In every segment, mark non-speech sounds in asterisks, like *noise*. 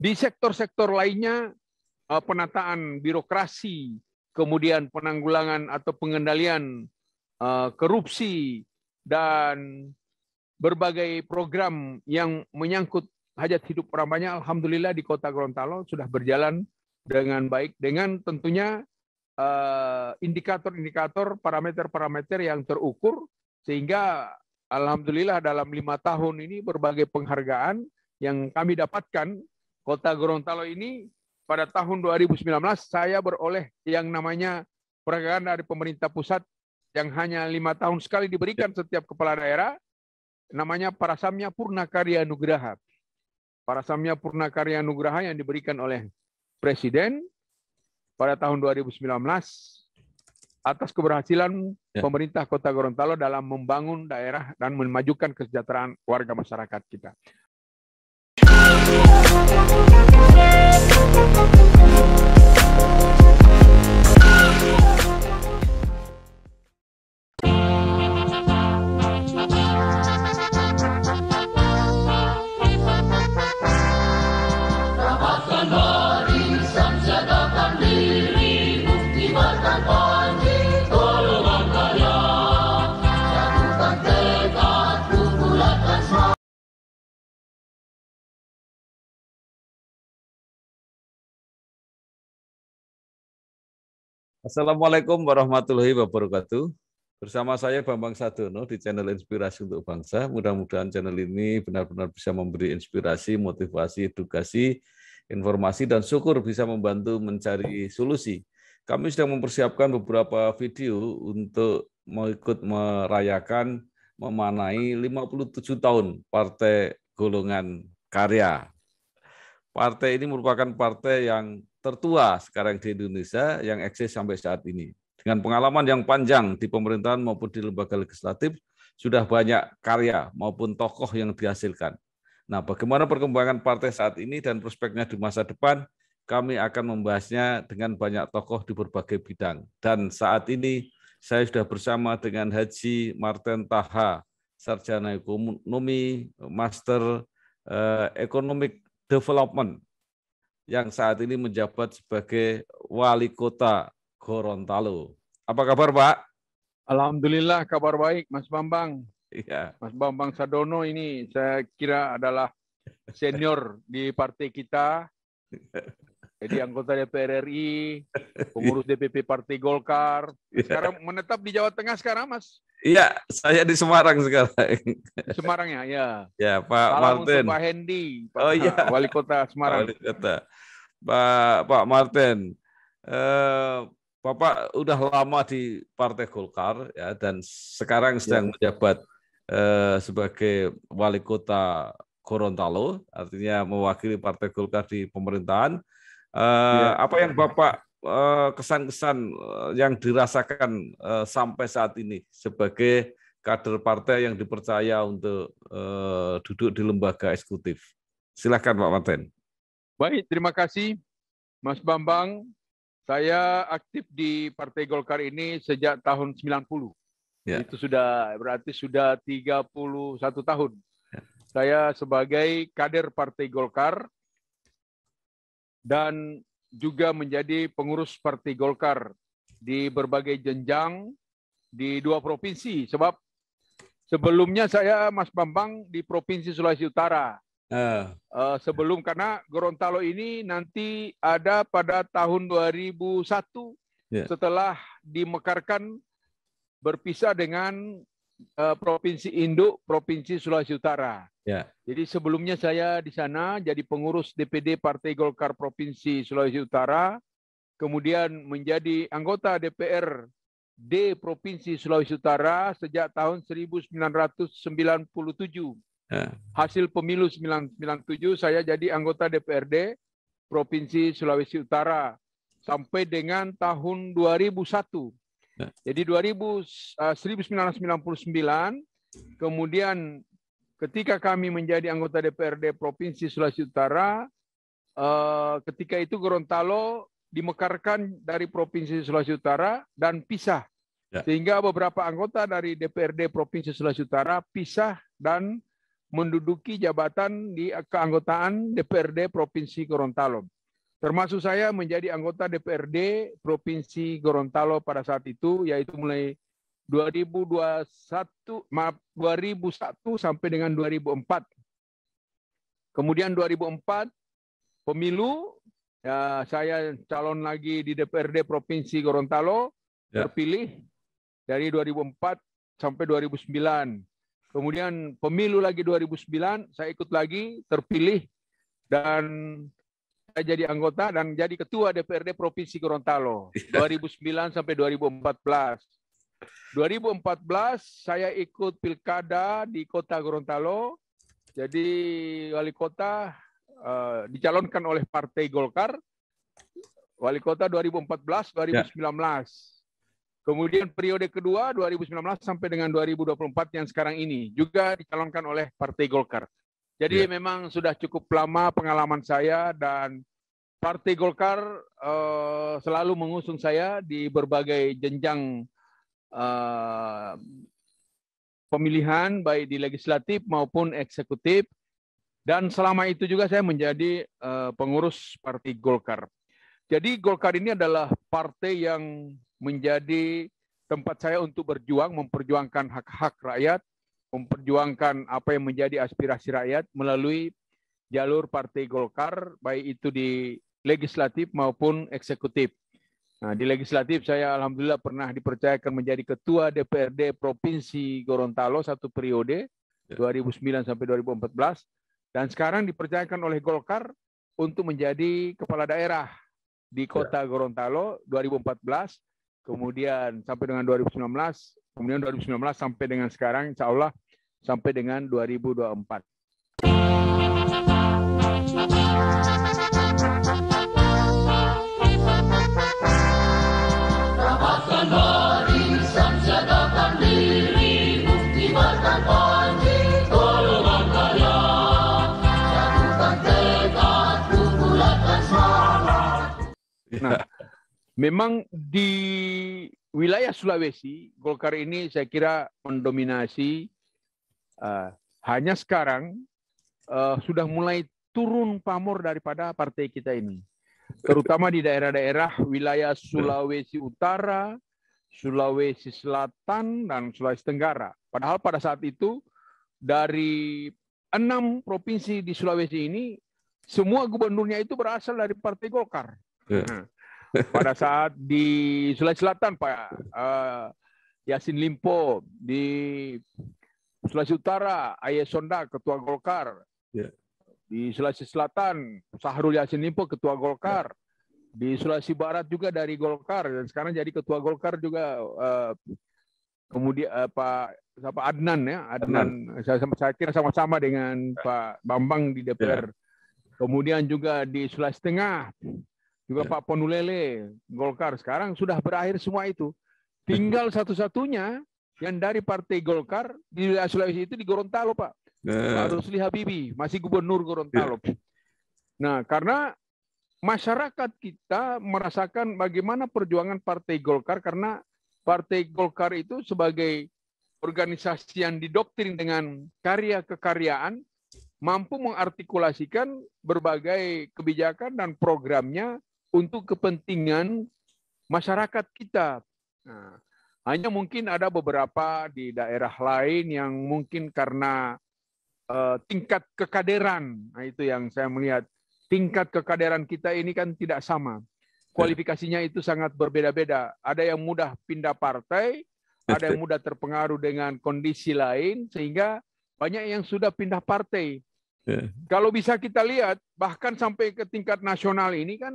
Di sektor-sektor lainnya, eh, penataan birokrasi, kemudian penanggulangan atau pengendalian eh, korupsi, dan berbagai program yang menyangkut hajat hidup orang banyak, Alhamdulillah di kota Gorontalo sudah berjalan dengan baik, dengan tentunya eh, indikator-indikator, parameter-parameter yang terukur, sehingga Alhamdulillah dalam lima tahun ini berbagai penghargaan yang kami dapatkan Kota Gorontalo ini pada tahun 2019 saya beroleh yang namanya peragaan dari pemerintah pusat yang hanya lima tahun sekali diberikan setiap kepala daerah, namanya Purna Purnakarya Nugraha. Purna Purnakarya Nugraha yang diberikan oleh Presiden pada tahun 2019 atas keberhasilan ya. pemerintah Kota Gorontalo dalam membangun daerah dan memajukan kesejahteraan warga masyarakat kita. Thank Assalamualaikum warahmatullahi wabarakatuh. Bersama saya Bambang Sadono di channel Inspirasi untuk Bangsa. Mudah-mudahan channel ini benar-benar bisa memberi inspirasi, motivasi, edukasi, informasi, dan syukur bisa membantu mencari solusi. Kami sedang mempersiapkan beberapa video untuk ikut merayakan memanai 57 tahun Partai Golongan Karya. Partai ini merupakan partai yang tertua sekarang di Indonesia yang eksis sampai saat ini. Dengan pengalaman yang panjang di pemerintahan maupun di lembaga legislatif, sudah banyak karya maupun tokoh yang dihasilkan. Nah, bagaimana perkembangan partai saat ini dan prospeknya di masa depan, kami akan membahasnya dengan banyak tokoh di berbagai bidang. Dan saat ini saya sudah bersama dengan Haji Martin Taha, Sarjana Ekonomi, Master eh, Economic Development yang saat ini menjabat sebagai wali kota Gorontalo. Apa kabar, Pak? Alhamdulillah kabar baik, Mas Bambang. Iya. Mas Bambang Sadono ini saya kira adalah senior di partai kita. Jadi anggota DPR RI, pengurus DPP Partai Golkar. Iya. Sekarang menetap di Jawa Tengah sekarang, Mas. Iya, saya di Semarang sekarang. Semarang ya, ya. Ya, Pak Salam Martin. Pak Hendi, Pak oh, iya. Wali Kota Semarang. Wali Kota. Pak Pak Martin. Eh, Bapak udah lama di Partai Golkar ya dan sekarang iya. sedang ya. menjabat eh, sebagai Wali Kota Gorontalo, artinya mewakili Partai Golkar di pemerintahan. Eh, ya. Apa yang Bapak Eh, kesan-kesan eh, yang dirasakan eh, sampai saat ini sebagai kader partai yang dipercaya untuk duduk di lembaga eksekutif. Silakan Pak Maten. Baik, terima kasih Mas Bambang. Saya aktif di Partai Golkar ini sejak tahun 90. Ya. Itu sudah berarti sudah 31 tahun. Ya. Saya sebagai kader Partai Golkar dan juga menjadi pengurus Partai Golkar di berbagai jenjang di dua provinsi. Sebab sebelumnya saya Mas Bambang di Provinsi Sulawesi Utara. Uh. sebelum karena Gorontalo ini nanti ada pada tahun 2001 yeah. setelah dimekarkan berpisah dengan uh, provinsi induk provinsi Sulawesi Utara. Ya. Jadi sebelumnya saya di sana jadi pengurus DPD Partai Golkar Provinsi Sulawesi Utara, kemudian menjadi anggota DPR D Provinsi Sulawesi Utara sejak tahun 1997. Ya. Hasil pemilu 1997 saya jadi anggota DPRD Provinsi Sulawesi Utara sampai dengan tahun 2001 jadi 2000, uh, 1999, kemudian ketika kami menjadi anggota DPRD Provinsi Sulawesi Utara, uh, ketika itu Gorontalo dimekarkan dari Provinsi Sulawesi Utara dan pisah. Ya. Sehingga beberapa anggota dari DPRD Provinsi Sulawesi Utara pisah dan menduduki jabatan di keanggotaan DPRD Provinsi Gorontalo termasuk saya menjadi anggota DPRD Provinsi Gorontalo pada saat itu yaitu mulai 2021 maaf 2001 sampai dengan 2004. Kemudian 2004 pemilu ya, saya calon lagi di DPRD Provinsi Gorontalo ya. terpilih dari 2004 sampai 2009. Kemudian pemilu lagi 2009 saya ikut lagi terpilih dan saya jadi anggota dan jadi ketua DPRD Provinsi Gorontalo 2009 iya. sampai 2014. 2014 saya ikut pilkada di Kota Gorontalo. Jadi wali kota uh, dicalonkan oleh Partai Golkar. Wali kota 2014 2019. Ya. Kemudian periode kedua 2019 sampai dengan 2024 yang sekarang ini juga dicalonkan oleh Partai Golkar. Jadi ya. memang sudah cukup lama pengalaman saya dan Partai Golkar uh, selalu mengusung saya di berbagai jenjang uh, pemilihan baik di legislatif maupun eksekutif dan selama itu juga saya menjadi uh, pengurus Partai Golkar. Jadi Golkar ini adalah partai yang menjadi tempat saya untuk berjuang memperjuangkan hak-hak rakyat memperjuangkan apa yang menjadi aspirasi rakyat melalui jalur Partai Golkar, baik itu di legislatif maupun eksekutif. Nah, di legislatif saya alhamdulillah pernah dipercayakan menjadi ketua DPRD Provinsi Gorontalo satu periode 2009 ya. sampai 2014 dan sekarang dipercayakan oleh Golkar untuk menjadi kepala daerah di ya. Kota Gorontalo 2014 kemudian sampai dengan 2019 Kemudian 2019 sampai dengan sekarang insya Allah sampai dengan 2024. Nah, memang di wilayah Sulawesi, Golkar ini saya kira mendominasi. Uh, hanya sekarang uh, sudah mulai turun pamor daripada partai kita ini. Terutama di daerah-daerah wilayah Sulawesi Utara, Sulawesi Selatan, dan Sulawesi Tenggara. Padahal pada saat itu dari enam provinsi di Sulawesi ini, semua gubernurnya itu berasal dari Partai Golkar. Yeah. Ya. Pada saat di Sulawesi Selatan Pak uh, Yasin Limpo di Sulawesi Utara Ayah Sonda Ketua Golkar. Yeah. Di Sulawesi Selatan Sahrul Yasin Limpo Ketua Golkar. Yeah. Di Sulawesi Barat juga dari Golkar dan sekarang jadi Ketua Golkar juga uh, kemudian uh, Pak siapa Adnan ya Adnan, Adnan. Saya, saya kira sama-sama dengan ya. Pak Bambang di DPR. Yeah. Kemudian juga di Sulawesi Tengah juga ya. Pak Ponulele, Golkar. Sekarang sudah berakhir semua itu. Tinggal *laughs* satu-satunya yang dari Partai Golkar di Sulawesi itu di Gorontalo, Pak. Nah. Pak Rusli Habibi, masih gubernur Gorontalo. Ya. Nah, karena masyarakat kita merasakan bagaimana perjuangan Partai Golkar karena Partai Golkar itu sebagai organisasi yang didoktrin dengan karya kekaryaan mampu mengartikulasikan berbagai kebijakan dan programnya untuk kepentingan masyarakat kita. Nah, hanya mungkin ada beberapa di daerah lain yang mungkin karena uh, tingkat kekaderan, nah itu yang saya melihat, tingkat kekaderan kita ini kan tidak sama. Kualifikasinya itu sangat berbeda-beda. Ada yang mudah pindah partai, ada yang mudah terpengaruh dengan kondisi lain, sehingga banyak yang sudah pindah partai. Yeah. Kalau bisa kita lihat, bahkan sampai ke tingkat nasional ini kan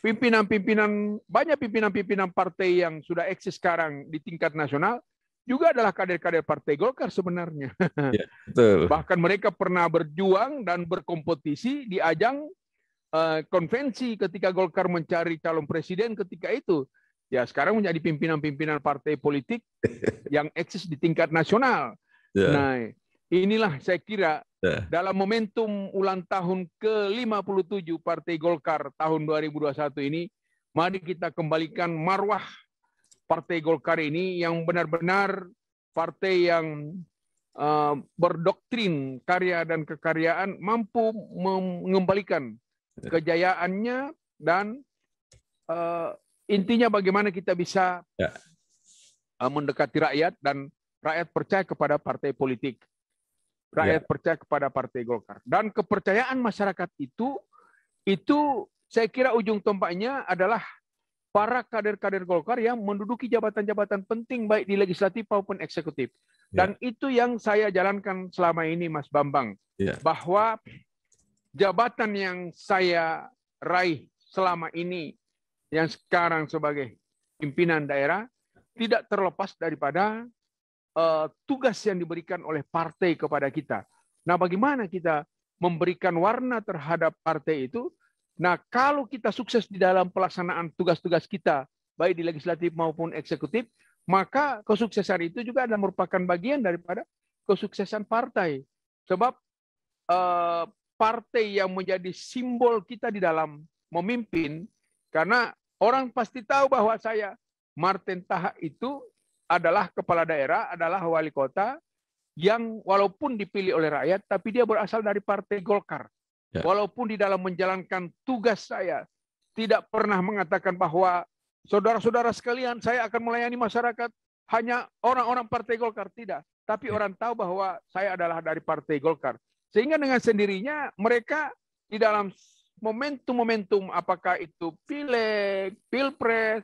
pimpinan-pimpinan banyak pimpinan-pimpinan partai yang sudah eksis sekarang di tingkat nasional juga adalah kader-kader partai Golkar sebenarnya. *laughs* Ya, betul. Bahkan mereka pernah berjuang dan berkompetisi di ajang uh, konvensi ketika Golkar mencari calon presiden ketika itu. Ya sekarang menjadi pimpinan-pimpinan partai politik *laughs* yang eksis di tingkat nasional. Ya. Nah inilah saya kira Ya. dalam momentum ulang tahun ke-57 Partai Golkar tahun 2021 ini, mari kita kembalikan marwah Partai Golkar ini yang benar-benar partai yang uh, berdoktrin karya dan kekaryaan mampu mengembalikan ya. kejayaannya dan uh, intinya bagaimana kita bisa uh, mendekati rakyat dan rakyat percaya kepada partai politik. Iya. rakyat yeah. percaya kepada Partai Golkar. Dan kepercayaan masyarakat itu itu saya kira ujung tombaknya adalah para kader-kader Golkar yang menduduki jabatan-jabatan penting baik di legislatif maupun eksekutif. Iya. Dan itu yang saya jalankan selama ini Mas Bambang. Yeah. Bahwa jabatan yang saya raih selama ini yang sekarang sebagai pimpinan daerah tidak terlepas daripada Eh, tugas yang diberikan oleh partai kepada kita. Nah, bagaimana kita memberikan warna terhadap partai itu? Nah, kalau kita sukses di dalam pelaksanaan tugas-tugas kita, baik di legislatif maupun eksekutif, maka kesuksesan itu juga adalah merupakan bagian daripada kesuksesan partai. Sebab eh, partai yang menjadi simbol kita di dalam memimpin, karena orang pasti tahu bahwa saya Martin Tahak itu adalah kepala daerah, adalah wali kota yang walaupun dipilih oleh rakyat, tapi dia berasal dari partai Golkar. Ya. Walaupun di dalam menjalankan tugas saya tidak pernah mengatakan bahwa saudara-saudara sekalian saya akan melayani masyarakat hanya orang-orang partai Golkar tidak, tapi ya. orang tahu bahwa saya adalah dari partai Golkar. Sehingga dengan sendirinya mereka di dalam momentum-momentum apakah itu pileg, pilpres,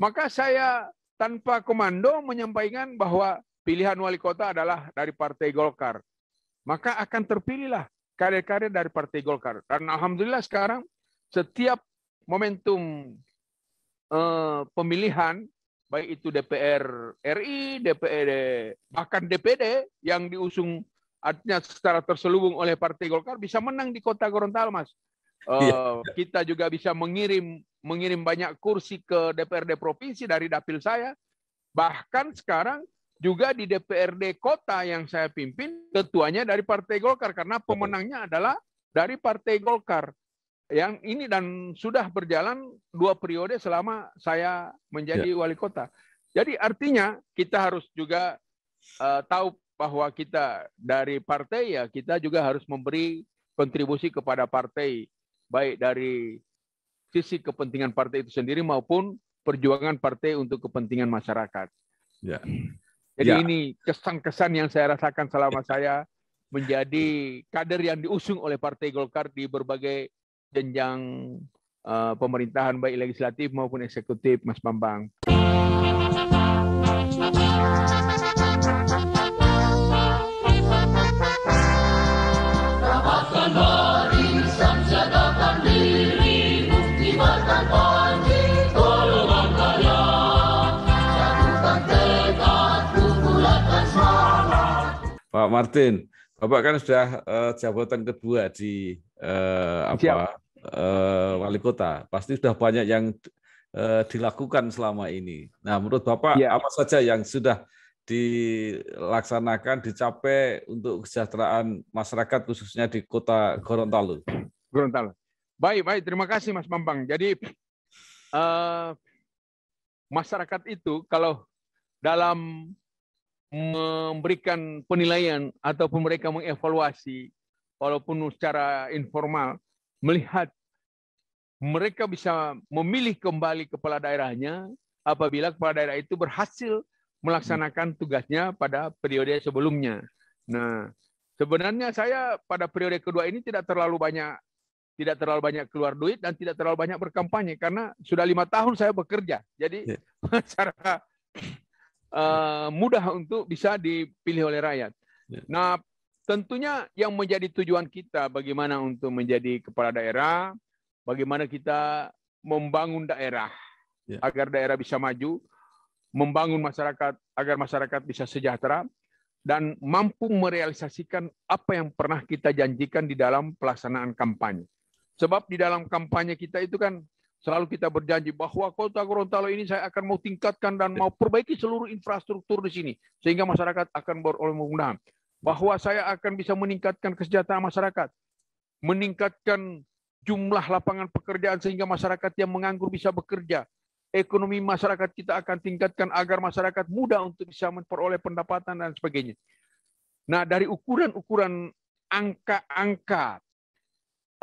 maka saya tanpa komando menyampaikan bahwa pilihan wali kota adalah dari Partai Golkar. Maka akan terpilihlah karir-karir dari Partai Golkar. Dan alhamdulillah sekarang setiap momentum eh, pemilihan baik itu DPR RI, DPD, bahkan DPD yang diusung artinya secara terselubung oleh Partai Golkar bisa menang di Kota Gorontalo, Mas. Iya. Eh, kita juga bisa mengirim mengirim banyak kursi ke DPRD provinsi dari dapil saya. Bahkan sekarang juga di DPRD kota yang saya pimpin ketuanya dari Partai Golkar karena pemenangnya adalah dari Partai Golkar yang ini dan sudah berjalan dua periode selama saya menjadi ya. wali kota. Jadi artinya kita harus juga uh, tahu bahwa kita dari partai ya kita juga harus memberi kontribusi kepada partai baik dari sisi kepentingan partai itu sendiri maupun perjuangan partai untuk kepentingan masyarakat. Ya. Jadi ya. ini kesan-kesan yang saya rasakan selama saya menjadi kader yang diusung oleh Partai Golkar di berbagai jenjang eh, pemerintahan baik legislatif maupun eksekutif, Mas Bambang. Martin. Bapak kan sudah uh, jabatan kedua di uh, apa uh, wali kota. Pasti sudah banyak yang uh, dilakukan selama ini. Nah, menurut Bapak ya. apa saja yang sudah dilaksanakan, dicapai untuk kesejahteraan masyarakat khususnya di kota Gorontalo? Gorontalo. Baik, baik. Terima kasih Mas Bambang. Jadi uh, masyarakat itu kalau dalam Hmm. memberikan penilaian ataupun mereka mengevaluasi walaupun secara informal melihat mereka bisa memilih kembali kepala daerahnya apabila kepala daerah itu berhasil melaksanakan tugasnya pada periode sebelumnya. Nah, sebenarnya saya pada periode kedua ini tidak terlalu banyak tidak terlalu banyak keluar duit dan tidak terlalu banyak berkampanye karena sudah lima tahun saya bekerja. Jadi yeah. *laughs* secara Eh, mudah untuk bisa dipilih oleh rakyat. Ya. Nah, tentunya yang menjadi tujuan kita bagaimana untuk menjadi kepala daerah, bagaimana kita membangun daerah ya. agar daerah bisa maju, membangun masyarakat agar masyarakat bisa sejahtera dan mampu merealisasikan apa yang pernah kita janjikan di dalam pelaksanaan kampanye. Sebab di dalam kampanye kita itu kan Selalu kita berjanji bahwa kota Gorontalo ini saya akan mau tingkatkan dan mau perbaiki seluruh infrastruktur di sini. Sehingga masyarakat akan beroleh menggunakan. Bahwa saya akan bisa meningkatkan kesejahteraan masyarakat. Meningkatkan jumlah lapangan pekerjaan sehingga masyarakat yang menganggur bisa bekerja. Ekonomi masyarakat kita akan tingkatkan agar masyarakat mudah untuk bisa memperoleh pendapatan dan sebagainya. Nah, dari ukuran-ukuran angka-angka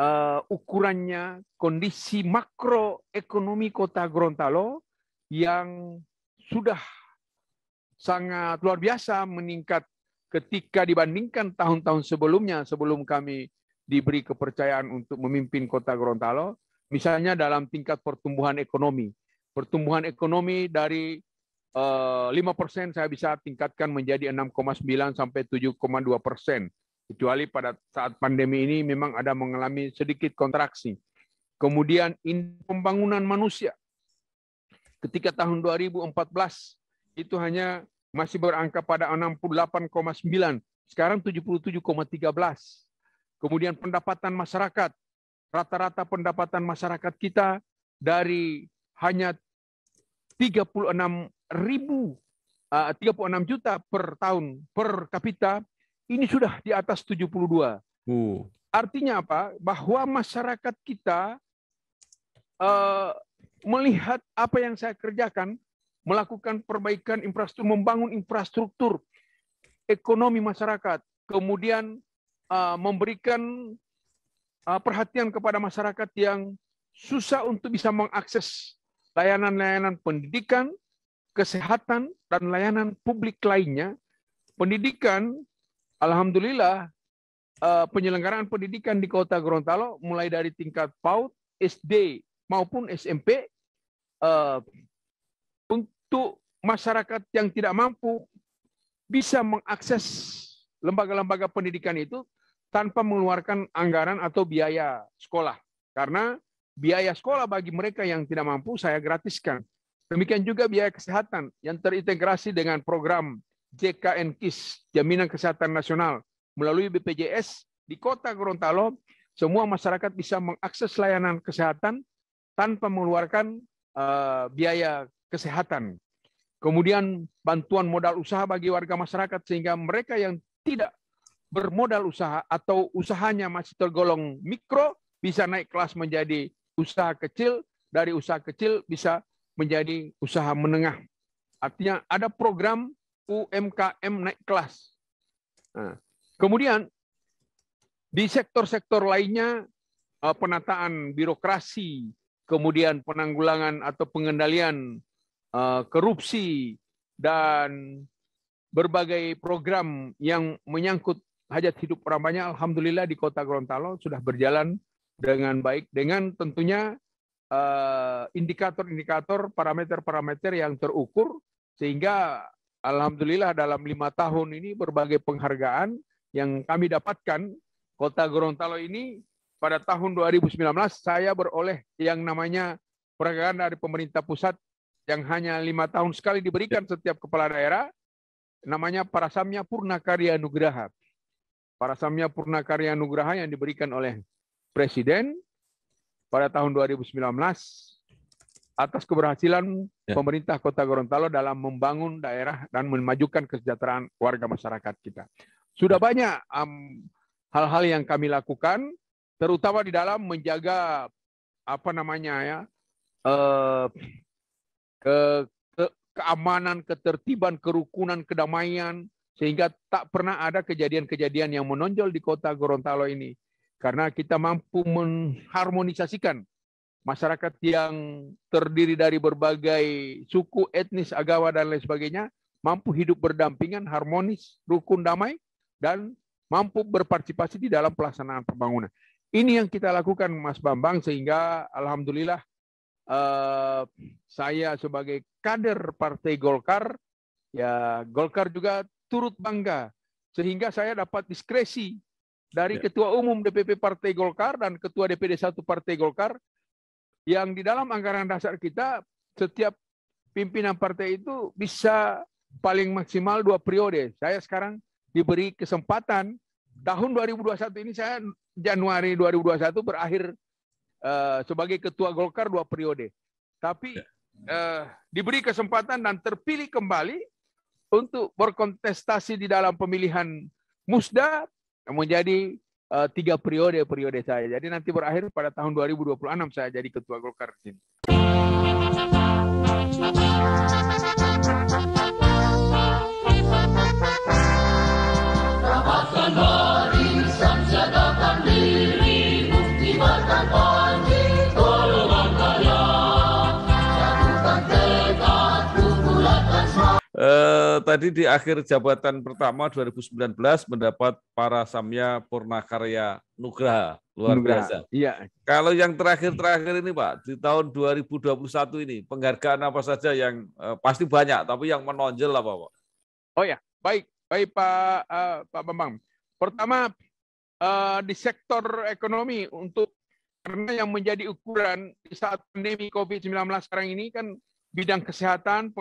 uh, ukurannya kondisi makroekonomi kota Gorontalo yang sudah sangat luar biasa meningkat ketika dibandingkan tahun-tahun sebelumnya sebelum kami diberi kepercayaan untuk memimpin kota Gorontalo misalnya dalam tingkat pertumbuhan ekonomi pertumbuhan ekonomi dari eh, lima persen saya bisa tingkatkan menjadi 6,9 sampai 7,2 persen kecuali pada saat pandemi ini memang ada mengalami sedikit kontraksi. Kemudian pembangunan manusia. Ketika tahun 2014 itu hanya masih berangka pada 68,9, sekarang 77,13. Kemudian pendapatan masyarakat, rata-rata pendapatan masyarakat kita dari hanya 36 ribu 36 eh, juta per tahun per kapita ini sudah di atas 72. Uh. Artinya apa? Bahwa masyarakat kita uh, melihat apa yang saya kerjakan, melakukan perbaikan infrastruktur, membangun infrastruktur ekonomi masyarakat, kemudian uh, memberikan uh, perhatian kepada masyarakat yang susah untuk bisa mengakses layanan-layanan pendidikan, kesehatan, dan layanan publik lainnya. Pendidikan Alhamdulillah eh, penyelenggaraan pendidikan di Kota Gorontalo mulai dari tingkat PAUD, SD maupun SMP eh, untuk masyarakat yang tidak mampu bisa mengakses lembaga-lembaga pendidikan itu tanpa mengeluarkan anggaran atau biaya sekolah. Karena biaya sekolah bagi mereka yang tidak mampu saya gratiskan. Demikian juga biaya kesehatan yang terintegrasi dengan program JKN KIS, Jaminan Kesehatan Nasional, melalui BPJS di kota Gorontalo, semua masyarakat bisa mengakses layanan kesehatan tanpa mengeluarkan uh, biaya kesehatan. Kemudian bantuan modal usaha bagi warga masyarakat sehingga mereka yang tidak bermodal usaha atau usahanya masih tergolong mikro bisa naik kelas menjadi usaha kecil, dari usaha kecil bisa menjadi usaha menengah. Artinya ada program UMKM naik kelas. Nah, kemudian di sektor-sektor lainnya eh, penataan birokrasi, kemudian penanggulangan atau pengendalian eh, korupsi dan berbagai program yang menyangkut hajat hidup orang banyak alhamdulillah di Kota Gorontalo sudah berjalan dengan baik dengan tentunya eh, indikator-indikator parameter-parameter yang terukur sehingga Alhamdulillah dalam lima tahun ini berbagai penghargaan yang kami dapatkan Kota Gorontalo ini pada tahun 2019 saya beroleh yang namanya penghargaan dari pemerintah pusat yang hanya lima tahun sekali diberikan ya. setiap kepala daerah namanya Parasamya Purna Karya Nugraha. Parasamya Purna Karya Nugraha yang diberikan oleh Presiden pada tahun 2019 atas keberhasilan ya. pemerintah Kota Gorontalo dalam membangun daerah dan memajukan kesejahteraan warga masyarakat kita. Sudah ya. banyak hal hal-hal yang kami lakukan, terutama di dalam menjaga apa namanya ya uh, ke, ke keamanan, ketertiban, kerukunan, kedamaian sehingga tak pernah ada kejadian-kejadian yang menonjol di Kota Gorontalo ini karena kita mampu mengharmonisasikan masyarakat yang terdiri dari berbagai suku, etnis, agama, dan lain sebagainya, mampu hidup berdampingan, harmonis, rukun, damai, dan mampu berpartisipasi di dalam pelaksanaan pembangunan. Ini yang kita lakukan, Mas Bambang, sehingga alhamdulillah eh, saya sebagai kader Partai Golkar, ya Golkar juga turut bangga, sehingga saya dapat diskresi dari ya. Ketua Umum DPP Partai Golkar dan Ketua DPD 1 Partai Golkar yang di dalam anggaran dasar kita setiap pimpinan partai itu bisa paling maksimal dua periode. Saya sekarang diberi kesempatan tahun 2021 ini saya Januari 2021 berakhir uh, sebagai ketua Golkar dua periode. Tapi uh, diberi kesempatan dan terpilih kembali untuk berkontestasi di dalam pemilihan musda menjadi Eh, tiga periode-periode saya. Jadi nanti berakhir pada tahun 2026 saya jadi ketua Golkar di sini. Eh, tadi di akhir jabatan pertama 2019 mendapat para samya Purnakarya Nugraha luar Nugraha. biasa. Iya. Kalau yang terakhir-terakhir ini Pak di tahun 2021 ini penghargaan apa saja yang eh, pasti banyak tapi yang menonjol apa Pak? Oh ya baik baik Pak uh, Pak Bambang. Pertama uh, di sektor ekonomi untuk karena yang menjadi ukuran di saat pandemi COVID-19 sekarang ini kan bidang kesehatan,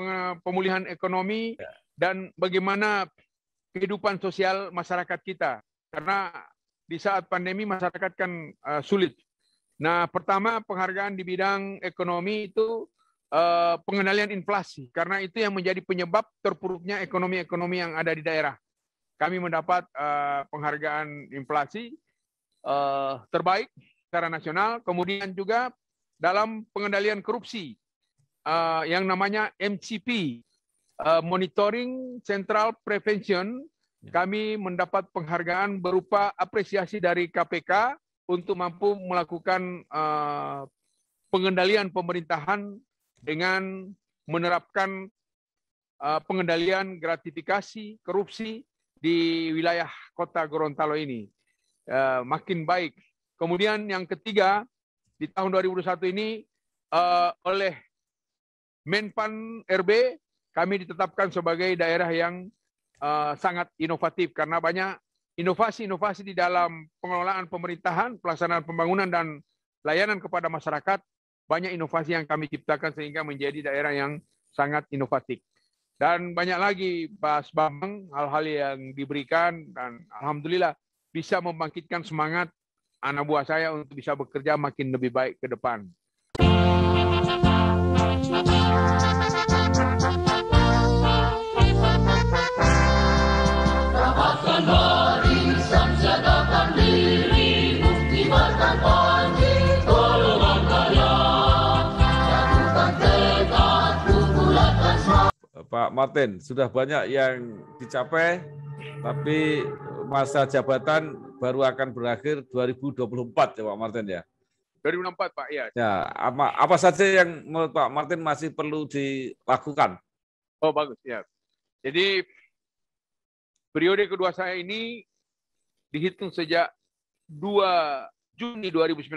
pemulihan ekonomi, ya. dan bagaimana kehidupan sosial masyarakat kita. Karena di saat pandemi masyarakat kan uh, sulit. Nah, pertama penghargaan di bidang ekonomi itu uh, pengendalian inflasi karena itu yang menjadi penyebab terpuruknya ekonomi-ekonomi yang ada di daerah. Kami mendapat uh, penghargaan inflasi uh, terbaik secara nasional, kemudian juga dalam pengendalian korupsi uh, yang namanya MCP, uh, eh, Monitoring Central Prevention. Ya. Kami mendapat penghargaan berupa apresiasi dari KPK untuk mampu melakukan uh, pengendalian pemerintahan dengan menerapkan uh, pengendalian gratifikasi korupsi di wilayah kota Gorontalo ini uh, makin baik. Kemudian yang ketiga di tahun 2021 ini uh, oleh Menpan RB kami ditetapkan sebagai daerah yang uh, sangat inovatif karena banyak inovasi-inovasi di dalam pengelolaan pemerintahan, pelaksanaan pembangunan dan layanan kepada masyarakat, banyak inovasi yang kami ciptakan sehingga menjadi daerah yang sangat inovatif. Dan banyak lagi Pak Bambang hal-hal yang diberikan dan alhamdulillah bisa membangkitkan semangat anak buah saya untuk bisa bekerja makin lebih baik ke depan. Pak Martin, sudah banyak yang dicapai, tapi masa jabatan baru akan berakhir 2024 ya Pak Martin ya. 2004 Pak ya. Ya, apa apa saja yang menurut Pak Martin masih perlu dilakukan? Oh, bagus ya. Jadi periode kedua saya ini dihitung sejak 2 Juni 2019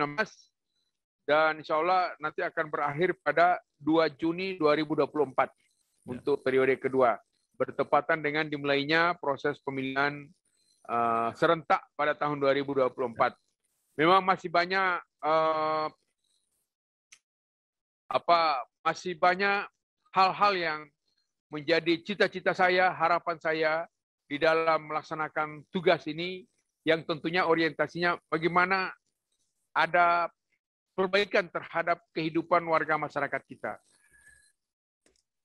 dan insya Allah nanti akan berakhir pada 2 Juni 2024 ya. untuk periode kedua bertepatan dengan dimulainya proses pemilihan uh, serentak pada tahun 2024. Ya memang masih banyak uh, apa masih banyak hal-hal yang menjadi cita-cita saya, harapan saya di dalam melaksanakan tugas ini yang tentunya orientasinya bagaimana ada perbaikan terhadap kehidupan warga masyarakat kita.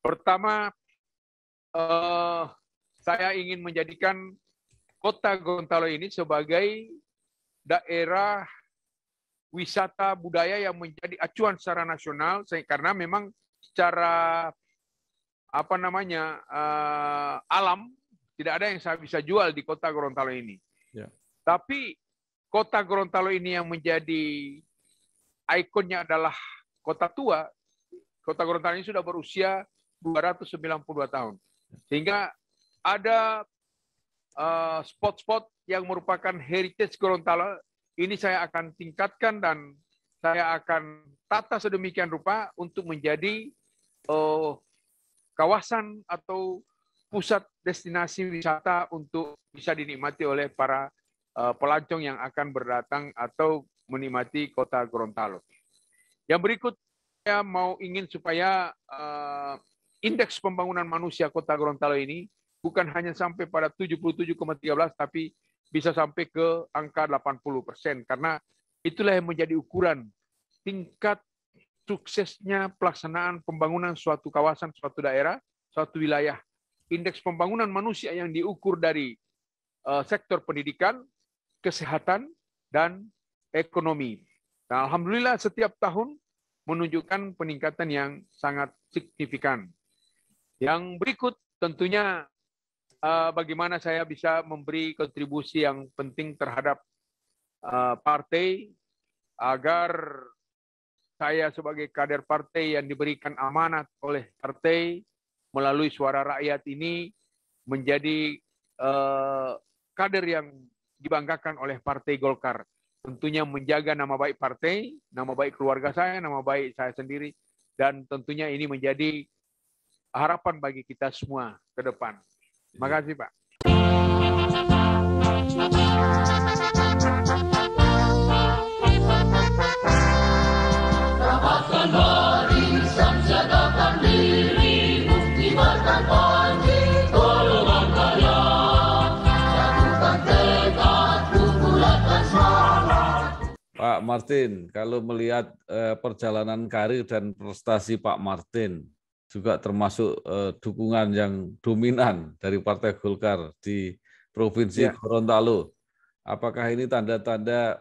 Pertama, eh, saya ingin menjadikan kota Gorontalo ini sebagai daerah wisata budaya yang menjadi acuan secara nasional karena memang secara apa namanya uh, alam tidak ada yang saya bisa jual di kota Gorontalo ini. Ya. Tapi kota Gorontalo ini yang menjadi ikonnya adalah kota tua. Kota Gorontalo ini sudah berusia 292 tahun. Ya. Sehingga ada Eh, spot-spot yang merupakan heritage Gorontalo ini saya akan tingkatkan dan saya akan tata sedemikian rupa untuk menjadi uh, kawasan atau pusat destinasi wisata untuk bisa dinikmati oleh para uh, pelancong yang akan berdatang atau menikmati kota Gorontalo. Yang berikut saya mau ingin supaya uh, indeks pembangunan manusia kota Gorontalo ini bukan hanya sampai pada 77,13 tapi bisa sampai ke angka 80 karena itulah yang menjadi ukuran tingkat suksesnya pelaksanaan pembangunan suatu kawasan, suatu daerah, suatu wilayah. Indeks pembangunan manusia yang diukur dari uh, sektor pendidikan, kesehatan, dan ekonomi. Nah, Alhamdulillah setiap tahun menunjukkan peningkatan yang sangat signifikan. Yang berikut tentunya Eh, bagaimana saya bisa memberi kontribusi yang penting terhadap uh, partai agar saya sebagai kader partai yang diberikan amanat oleh partai melalui suara rakyat ini menjadi uh, kader yang dibanggakan oleh Partai Golkar. Tentunya menjaga nama baik partai, nama baik keluarga saya, nama baik saya sendiri, dan tentunya ini menjadi harapan bagi kita semua ke depan. Makasih Pak. Pak Martin, kalau melihat eh, perjalanan karir dan prestasi Pak Martin, juga termasuk eh, dukungan yang dominan dari Partai Golkar di Provinsi ya. Gorontalo. Apakah ini tanda-tanda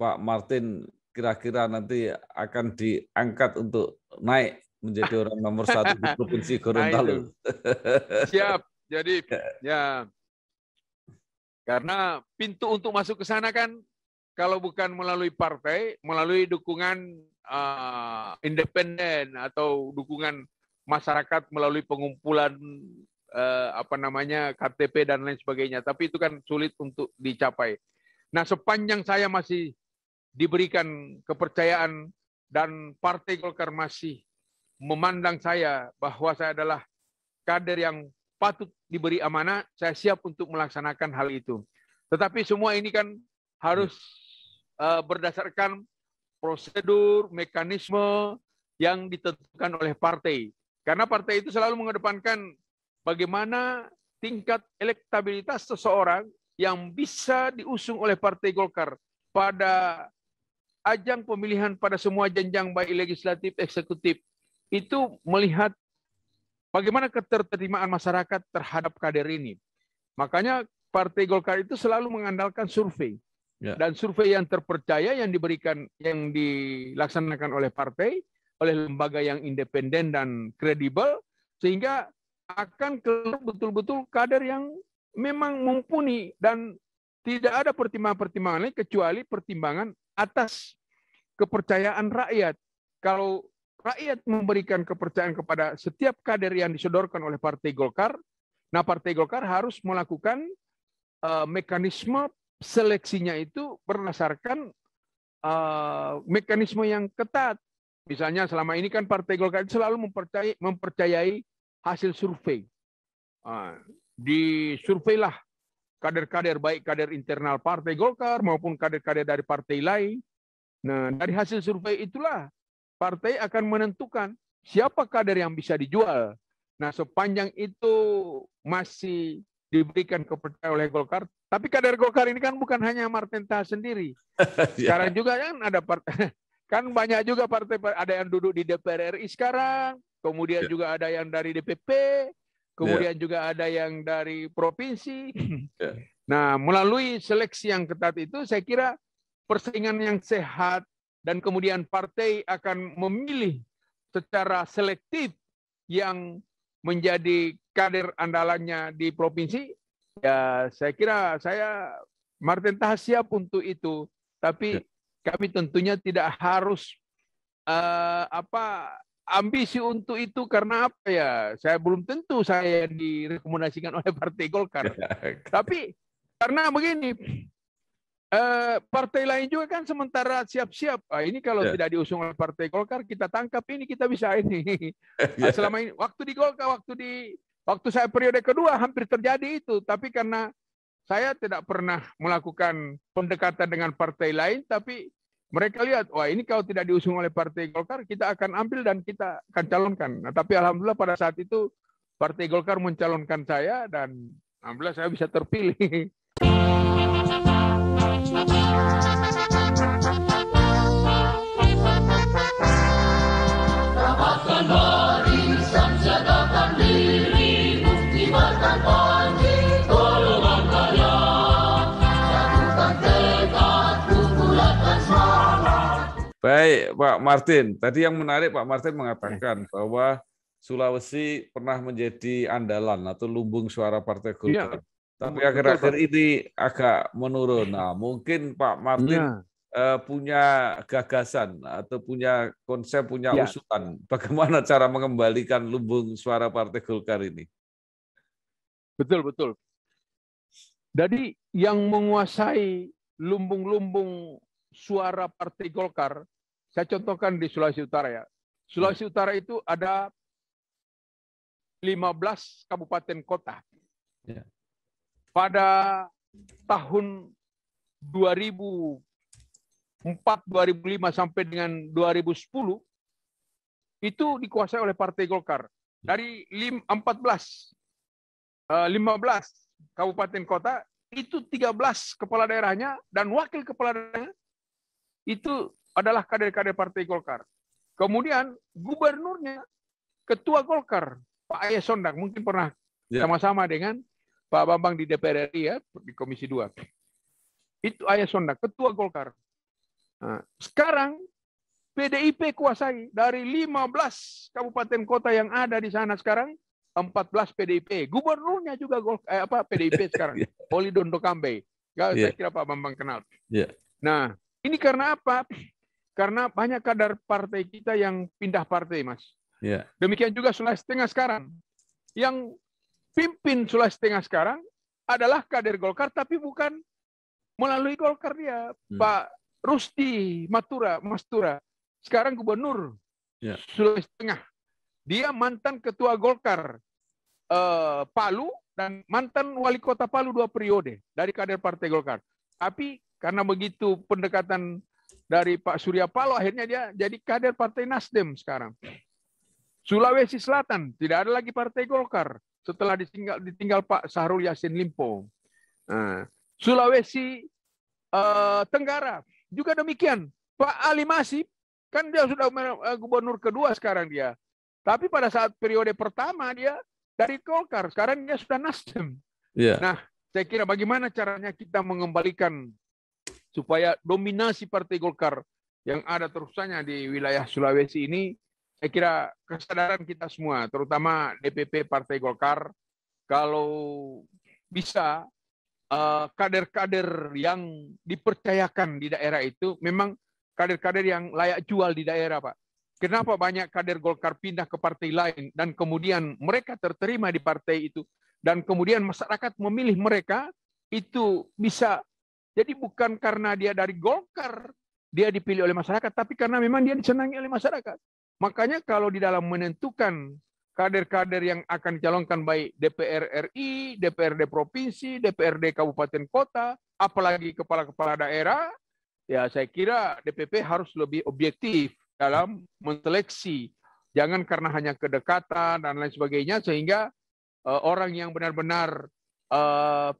Pak Martin kira-kira nanti akan diangkat untuk naik menjadi orang nomor satu di *laughs* Provinsi nah, Gorontalo? Siap. Jadi ya karena pintu untuk masuk ke sana kan kalau bukan melalui partai, melalui dukungan uh, independen atau dukungan masyarakat melalui pengumpulan eh, apa namanya KTP dan lain sebagainya. Tapi itu kan sulit untuk dicapai. Nah, sepanjang saya masih diberikan kepercayaan dan Partai Golkar masih memandang saya bahwa saya adalah kader yang patut diberi amanah, saya siap untuk melaksanakan hal itu. Tetapi semua ini kan harus uh, berdasarkan prosedur, mekanisme yang ditentukan oleh partai. Karena partai itu selalu mengedepankan bagaimana tingkat elektabilitas seseorang yang bisa diusung oleh Partai Golkar pada ajang pemilihan pada semua jenjang baik legislatif, eksekutif. Itu melihat bagaimana keterterimaan masyarakat terhadap kader ini. Makanya Partai Golkar itu selalu mengandalkan survei. Ya. Dan survei yang terpercaya yang diberikan yang dilaksanakan oleh partai oleh lembaga yang independen dan kredibel, sehingga akan keluar betul-betul kader yang memang mumpuni dan tidak ada pertimbangan-pertimbangan lain kecuali pertimbangan atas kepercayaan rakyat. Kalau rakyat memberikan kepercayaan kepada setiap kader yang disodorkan oleh Partai Golkar, nah Partai Golkar harus melakukan uh, mekanisme seleksinya itu berdasarkan uh, mekanisme yang ketat Misalnya selama ini kan Partai Golkar selalu mempercayai, mempercayai hasil survei. Ah, di surveilah kader-kader baik kader internal Partai Golkar maupun kader-kader dari partai lain. Nah, dari hasil survei itulah partai akan menentukan siapa kader yang bisa dijual. Nah, sepanjang itu masih diberikan kepercayaan oleh Golkar, tapi kader Golkar ini kan bukan hanya Martin Tah sendiri. *laughs* Ya. Sekarang juga kan ada partai *laughs* Kan banyak juga partai ada yang duduk di DPR RI sekarang, kemudian ya. juga ada yang dari DPP, kemudian ya. juga ada yang dari provinsi. Ya. Nah, melalui seleksi yang ketat itu saya kira persaingan yang sehat dan kemudian partai akan memilih secara selektif yang menjadi kader andalannya di provinsi. Ya, saya kira saya Martin Tah siap untuk itu, tapi ya. Kami tentunya tidak harus uh, apa ambisi untuk itu karena apa ya? Saya belum tentu saya direkomendasikan *laughs* oleh Partai Golkar. Ya, kan. Tapi karena begini, eh, partai lain juga kan sementara siap-siap. Ah, ini kalau yeah. tidak diusung oleh Partai Golkar, kita tangkap ini kita bisa ini. *laughs* *laughs* yeah. Selama ini waktu di Golkar, waktu di waktu saya periode kedua hampir terjadi itu, tapi karena saya tidak pernah melakukan pendekatan dengan partai lain, tapi mereka lihat, wah ini kalau tidak diusung oleh Partai Golkar, kita akan ambil dan kita akan calonkan. Nah, tapi alhamdulillah pada saat itu Partai Golkar mencalonkan saya dan alhamdulillah saya bisa terpilih. *laughs* Baik, Pak Martin. Tadi yang menarik Pak Martin mengatakan ya. bahwa Sulawesi pernah menjadi andalan atau lumbung suara Partai ya, Golkar. Ya. Tapi akhir-akhir ini agak menurun. Nah, mungkin Pak Martin ya. uh, punya gagasan atau punya konsep, punya ya. usulan *laughs* bagaimana cara mengembalikan lumbung suara Partai Golkar ini. Betul, betul. Jadi yang menguasai lumbung-lumbung suara Partai Golkar saya contohkan di Sulawesi Utara ya. Sulawesi Utara itu ada 15 kabupaten kota. Ya. Pada tahun 2004, 2005 sampai dengan 2010 itu dikuasai oleh Partai Golkar. Dari 14 15 eh, kabupaten kota itu 13 kepala daerahnya dan wakil kepala daerahnya itu adalah kader-kader Partai Golkar. Kemudian gubernurnya ketua Golkar, Pak Ayah Sondang, mungkin pernah ya. sama-sama ya. dengan Pak Bambang di DPR RI ya, di Komisi 2. Itu Ayah Sondang, ketua Golkar. Nah, sekarang PDIP kuasai dari 15 kabupaten kota yang ada di sana sekarang, 14 PDIP. Gubernurnya juga Gol eh, apa PDIP *laughs* sekarang, ya. Oli Dondo Kambe. Gak, ya. Saya kira Pak Bambang kenal. Ya. Nah, ini karena apa? Karena banyak kader partai kita yang pindah partai, Mas. Yeah. Demikian juga Sulawesi Tengah sekarang. Yang pimpin Sulawesi Tengah sekarang adalah kader Golkar, tapi bukan melalui Golkar dia. Hmm. Pak Rusti Matura, Mastura, sekarang gubernur yeah. Sulawesi Tengah. Dia mantan ketua Golkar eh, Palu dan mantan wali kota Palu dua periode dari kader Partai Golkar. Tapi karena begitu pendekatan dari Pak Surya Paloh akhirnya dia jadi kader Partai Nasdem sekarang. Sulawesi Selatan tidak ada lagi Partai Golkar setelah ditinggal, ditinggal Pak Sahrul Yasin Limpo. Nah, Sulawesi uh, Tenggara juga demikian. Pak Ali Masih kan dia sudah eh, gubernur kedua sekarang dia. Tapi pada saat periode pertama dia dari Golkar, sekarang dia sudah Nasdem. Yeah. Nah, saya kira bagaimana caranya kita mengembalikan supaya dominasi Partai Golkar yang ada terusannya di wilayah Sulawesi ini, saya kira kesadaran kita semua, terutama DPP Partai Golkar, kalau bisa eh, kader-kader uh, yang dipercayakan di daerah itu memang kader-kader yang layak jual di daerah, Pak. Kenapa banyak kader Golkar pindah ke partai lain dan kemudian mereka terterima di partai itu dan kemudian masyarakat memilih mereka itu bisa jadi bukan karena dia dari Golkar, dia dipilih oleh masyarakat, tapi karena memang dia disenangi oleh masyarakat. Makanya kalau di dalam menentukan kader-kader yang akan dicalonkan baik DPR RI, DPRD provinsi, DPRD kabupaten kota, apalagi kepala-kepala daerah, ya saya kira DPP harus lebih objektif dalam menseleksi. Jangan karena hanya kedekatan dan lain sebagainya sehingga uh, orang yang benar-benar uh,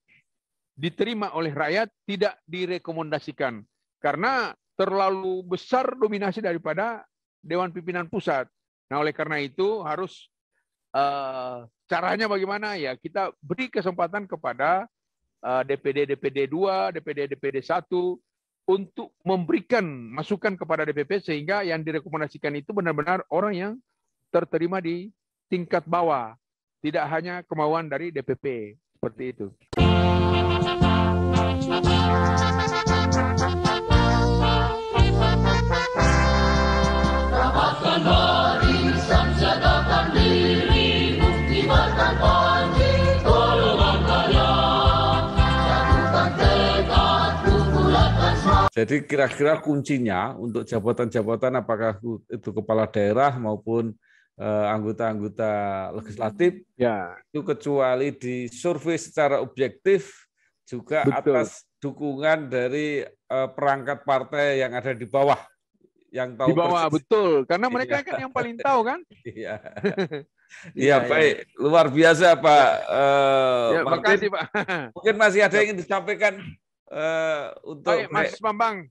diterima oleh rakyat tidak direkomendasikan karena terlalu besar dominasi daripada dewan pimpinan pusat. Nah, oleh karena itu harus uh, caranya bagaimana ya kita beri kesempatan kepada uh, eh, DPD DPD 2, DPD DPD 1 untuk memberikan masukan kepada DPP sehingga yang direkomendasikan itu benar-benar orang yang terterima di tingkat bawah, tidak hanya kemauan dari DPP seperti itu. Jadi kira-kira kuncinya untuk jabatan-jabatan apakah itu kepala daerah maupun eh, anggota-anggota legislatif ya. itu kecuali di survei secara objektif juga Betul. atas dukungan dari uh, perangkat partai yang ada di bawah yang tahu di bawah persis. betul karena iya. mereka iya. kan yang paling tahu kan *laughs* iya. *laughs* iya iya ya, baik luar biasa pak uh, ya, makasih pak mungkin masih ada yang ingin disampaikan uh, untuk baik, Mas Bambang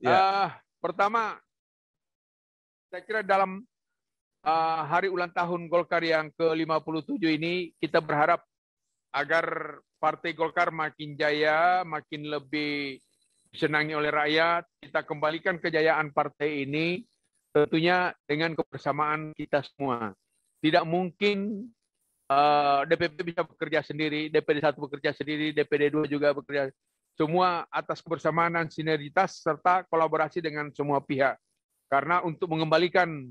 ya. uh, pertama saya kira dalam uh, hari ulang tahun Golkar yang ke 57 ini kita berharap agar Partai Golkar makin jaya, makin lebih disenangi oleh rakyat. Kita kembalikan kejayaan partai ini tentunya dengan kebersamaan kita semua. Tidak mungkin uh, eh, DPP bisa bekerja sendiri, DPD 1 bekerja sendiri, DPD 2 juga bekerja semua atas kebersamaan dan sinergitas serta kolaborasi dengan semua pihak. Karena untuk mengembalikan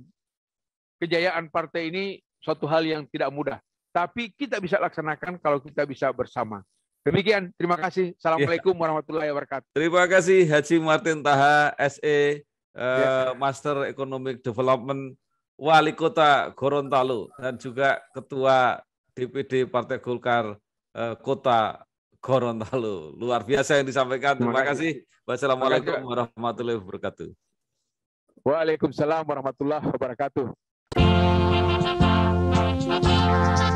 kejayaan partai ini suatu hal yang tidak mudah tapi kita bisa laksanakan kalau kita bisa bersama. Demikian, terima kasih. Assalamualaikum ya. warahmatullahi wabarakatuh. Terima kasih Haji Martin Taha, SE, eh, ya. Master Economic Development, Wali Kota Gorontalo, dan juga Ketua DPD Partai Golkar uh, Kota Gorontalo. Luar biasa yang disampaikan. Terima kasih. Wassalamualaikum warahmatullahi wabarakatuh. Waalaikumsalam warahmatullahi wabarakatuh.